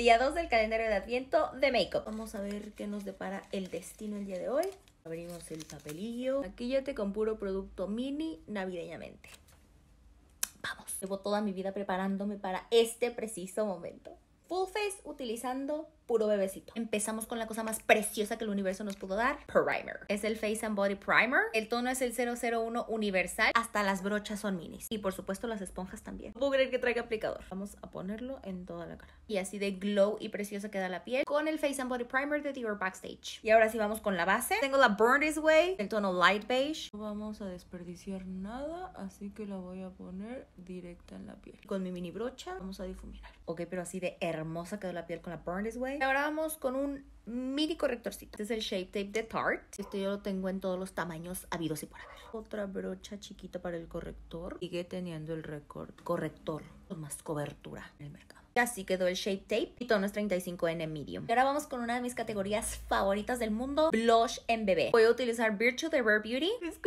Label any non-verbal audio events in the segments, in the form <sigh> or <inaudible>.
día 2 del calendario de Adviento de Makeup. Vamos a ver qué nos depara el destino el día de hoy. Abrimos el papelillo. Aquí te con puro producto mini navideñamente. Vamos. Llevo toda mi vida preparándome para este preciso momento. Full face utilizando puro bebecito. Empezamos con la cosa más preciosa que el universo nos pudo dar, primer. Es el Face and Body Primer. El tono es el 001 universal. Hasta las brochas son minis. Y por supuesto las esponjas también. puedo creer que traiga aplicador. Vamos a ponerlo en toda la cara. Y así de glow y preciosa queda la piel con el Face and Body Primer de Dior Backstage. Y ahora sí vamos con la base. Tengo la Burn This Way, el tono light beige. No vamos a desperdiciar nada, así que la voy a poner directa en la piel. Con mi mini brocha vamos a difuminar. Ok, pero así de hermosa quedó la piel con la Burn This Way. Y ahora vamos con un mini correctorcito. Este es el Shape Tape de Tarte. Este yo lo tengo en todos los tamaños habidos y por haber. Otra brocha chiquita para el corrector. Sigue teniendo el récord corrector con más cobertura en el mercado. Así quedó el Shape Tape y tono es 35N Medium. Y ahora vamos con una de mis categorías favoritas del mundo, blush en bebé. Voy a utilizar virtual de Rare Beauty. Es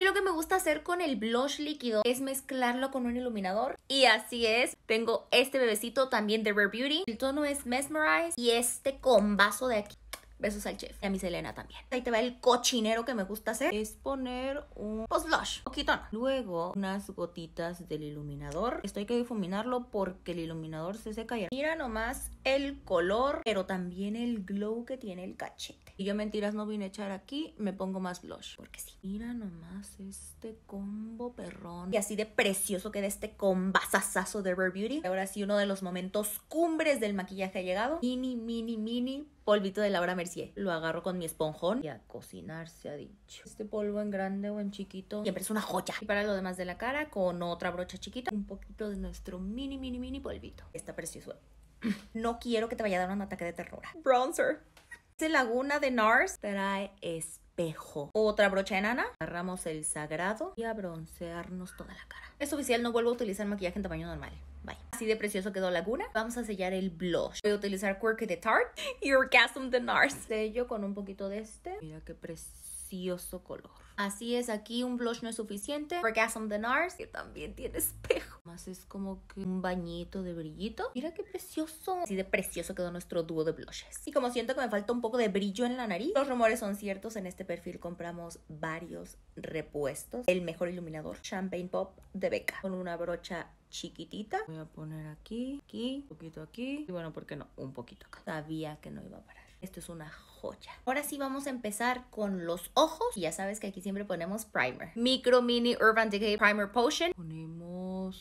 Y lo que me gusta hacer con el blush líquido es mezclarlo con un iluminador. Y así es, tengo este bebecito también de Rare Beauty. El tono es Mesmerize y este con vaso de aquí Besos al chef y a mi Selena también. Ahí te va el cochinero que me gusta hacer. Es poner un post blush, poquito Luego unas gotitas del iluminador. Esto hay que difuminarlo porque el iluminador se seca ya mira nomás el color, pero también el glow que tiene el cachete. Y yo mentiras no vine a echar aquí, me pongo más blush porque sí. Mira nomás este combo perrón. Y así de precioso queda este combazazazo de Rare Beauty. Ahora sí uno de los momentos cumbres del maquillaje ha llegado. Mini, mini, mini polvito de Laura Mercier. Lo agarro con mi esponjón y a cocinar se ha dicho. Este polvo en grande o en chiquito siempre es una joya. Y para lo demás de la cara, con otra brocha chiquita, un poquito de nuestro mini, mini, mini polvito. Está precioso. <clears throat> No quiero que te vaya a dar un ataque de terror. Bronzer. Este Laguna de NARS trae espejo. Otra brocha enana. Agarramos el sagrado y a broncearnos toda la cara. Es oficial, no vuelvo a utilizar maquillaje en tamaño normal. Así de precioso quedó Laguna. Vamos a sellar el blush. Voy a utilizar Quirky de Tarte <laughs> y Orgasm de NARS. Sello con un poquito de este. Mira qué precioso color. Así es, aquí un blush no es suficiente. Orgasm de NARS, que también tiene espejo. Más es como que un bañito de brillito. Mira qué precioso. Así de precioso quedó nuestro dúo de blushes. Y como siento que me falta un poco de brillo en la nariz, los rumores son ciertos. En este perfil compramos varios repuestos. El mejor iluminador, Champagne Pop de Becca, con una brocha chiquitita. Voy a poner aquí, aquí, un poquito aquí. Y bueno, ¿por qué no? Un poquito acá. Sabía que no iba a parar. Esto es una joya. Ahora sí vamos a empezar con los ojos. Y ya sabes que aquí siempre ponemos primer. Micro Mini Urban Decay Primer Potion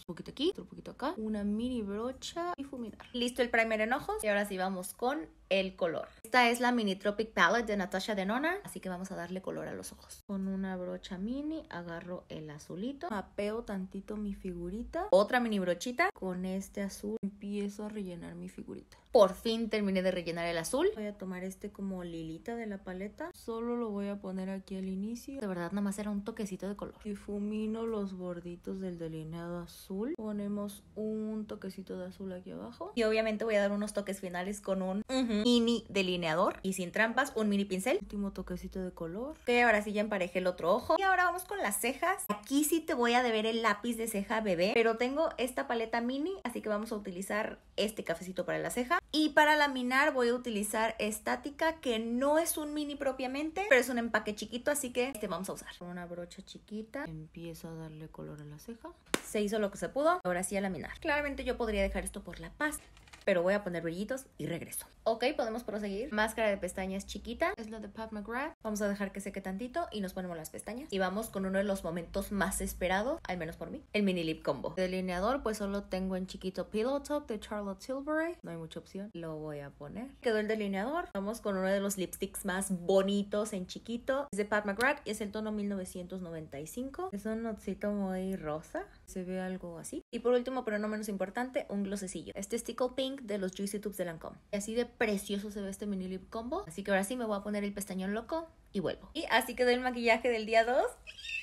un poquito aquí, otro poquito acá, una mini brocha y fuminar. Listo el primer en ojos y ahora sí vamos con el color. Esta es la Mini Tropic Palette de Natasha Denona, así que vamos a darle color a los ojos. Con una brocha mini agarro el azulito, mapeo tantito mi figurita, otra mini brochita, con este azul empiezo a rellenar mi figurita por fin terminé de rellenar el azul. Voy a tomar este como lilita de la paleta. Solo lo voy a poner aquí al inicio. De verdad, nada más era un toquecito de color. Difumino los borditos del delineado azul. Ponemos un toquecito de azul aquí abajo. Y obviamente voy a dar unos toques finales con un mini delineador. Y sin trampas, un mini pincel. Último toquecito de color. Que ahora sí ya empareje el otro ojo. Y ahora vamos con las cejas. Aquí sí te voy a deber el lápiz de ceja bebé. Pero tengo esta paleta mini, así que vamos a utilizar este cafecito para la ceja. Y para laminar voy a utilizar estática, que no es un mini propiamente, pero es un empaque chiquito, así que este vamos a usar. Con una brocha chiquita empiezo a darle color a la ceja. Se hizo lo que se pudo, ahora sí a laminar. Claramente yo podría dejar esto por la paz pero voy a poner brillitos y regreso. Ok, podemos proseguir. Máscara de pestañas chiquita, es lo de Pat McGrath. Vamos a dejar que seque tantito y nos ponemos las pestañas. Y vamos con uno de los momentos más esperados, al menos por mí, el mini lip combo. Delineador, pues solo tengo en chiquito Pillow Top de Charlotte Tilbury. No hay mucha opción, lo voy a poner. Quedó el delineador. Vamos con uno de los lipsticks más bonitos en chiquito. Es de Pat McGrath y es el tono 1995. Es un notcito muy rosa. Se ve algo así. Y por último, pero no menos importante, un glosecillo. Este Stickle Pink de los Juicy Tubes de Lancome. Y así de precioso se ve este mini lip combo. Así que ahora sí me voy a poner el pestañón loco y vuelvo. Y así quedó el maquillaje del día 2.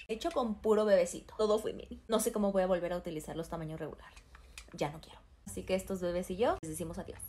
Hecho con puro bebecito. Todo fue mini. No sé cómo voy a volver a utilizar los tamaños regular Ya no quiero. Así que estos bebés y yo les decimos adiós.